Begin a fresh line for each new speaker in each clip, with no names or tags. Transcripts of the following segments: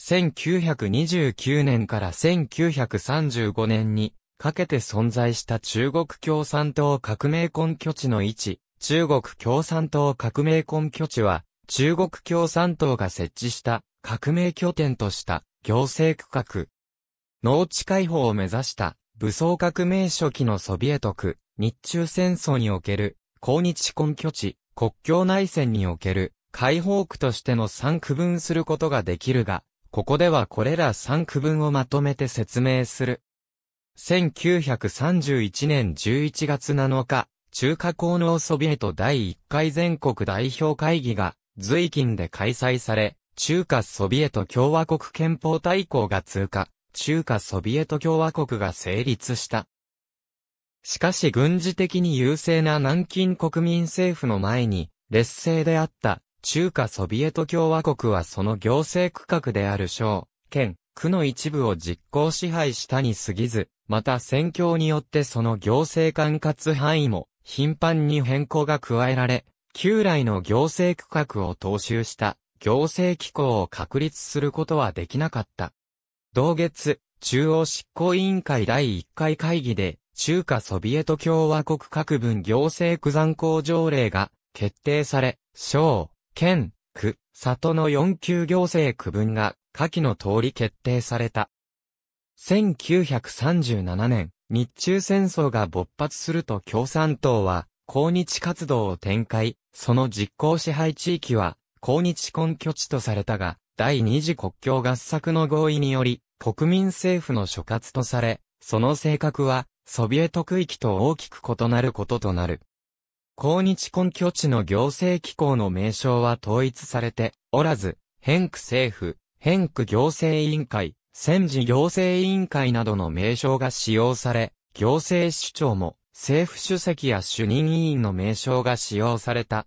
1929年から1935年にかけて存在した中国共産党革命根拠地の位置、中国共産党革命根拠地は、中国共産党が設置した革命拠点とした行政区画。農地解放を目指した武装革命初期のソビエト区、日中戦争における抗日根拠地、国境内戦における解放区としての3区分することができるが、ここではこれら3区分をまとめて説明する。1931年11月7日、中華工能ソビエト第1回全国代表会議が、随近で開催され、中華ソビエト共和国憲法大綱が通過、中華ソビエト共和国が成立した。しかし軍事的に優勢な南京国民政府の前に、劣勢であった中華ソビエト共和国はその行政区画である省、県、区の一部を実行支配したに過ぎず、また戦況によってその行政管轄範囲も頻繁に変更が加えられ、旧来の行政区画を踏襲した行政機構を確立することはできなかった。同月、中央執行委員会第1回会議で、中華ソビエト共和国各分行政区残行条例が決定され、省、県、区、里の4級行政区分が下記の通り決定された。1937年、日中戦争が勃発すると共産党は、抗日活動を展開、その実効支配地域は、抗日根拠地とされたが、第二次国境合作の合意により、国民政府の所轄とされ、その性格は、ソビエト区域と大きく異なることとなる。抗日根拠地の行政機構の名称は統一されておらず、変区政府、変区行政委員会、戦時行政委員会などの名称が使用され、行政首長も政府主席や主任委員の名称が使用された。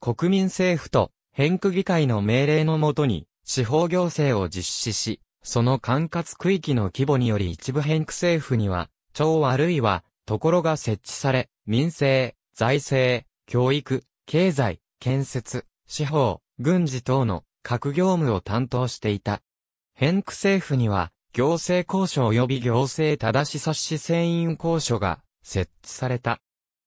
国民政府と変区議会の命令のもとに地方行政を実施し、その管轄区域の規模により一部変区政府には、町あるいは、ところが設置され、民政、財政、教育、経済、建設、司法、軍事等の各業務を担当していた。変区政府には、行政交渉及び行政正し冊し船員交渉が設置された。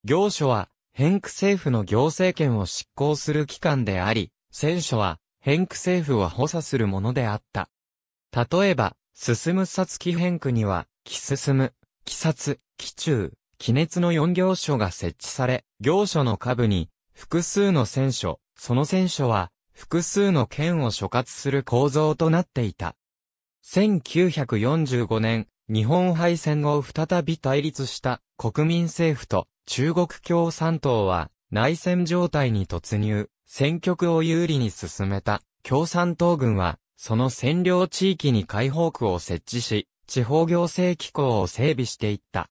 行所は、変区政府の行政権を執行する機関であり、選書は、変区政府を補佐するものであった。例えば、進む札記変区には、木進む、木札、木中、鬼滅の4行書が設置され、行書の下部に、複数の戦書、その戦書は、複数の剣を所轄する構造となっていた。1945年、日本敗戦後再び対立した国民政府と中国共産党は内戦状態に突入、戦局を有利に進めた共産党軍はその占領地域に解放区を設置し、地方行政機構を整備していった。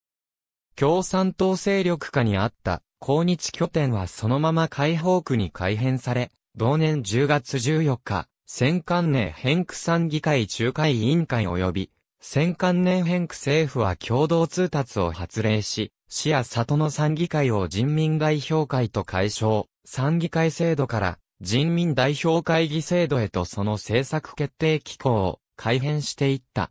共産党勢力下にあった抗日拠点はそのまま解放区に改編され、同年10月14日、戦艦年編区参議会仲介委員会及び、戦艦年編区政府は共同通達を発令し、市や里の参議会を人民代表会と解消、参議会制度から人民代表会議制度へとその政策決定機構を改変していった。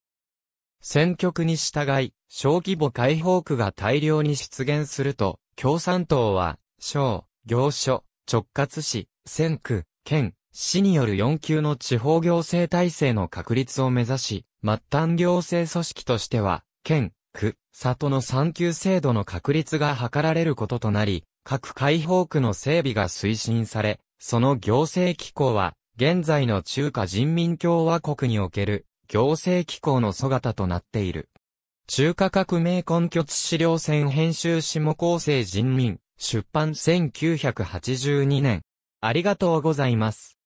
選挙区に従い、小規模解放区が大量に出現すると、共産党は、省、行所、直轄市、選区、県、市による4級の地方行政体制の確立を目指し、末端行政組織としては、県、区、里の3級制度の確立が図られることとなり、各解放区の整備が推進され、その行政機構は、現在の中華人民共和国における行政機構の姿となっている。中華革命根拠地資料選編集下構成人民、出版1982年。ありがとうございます。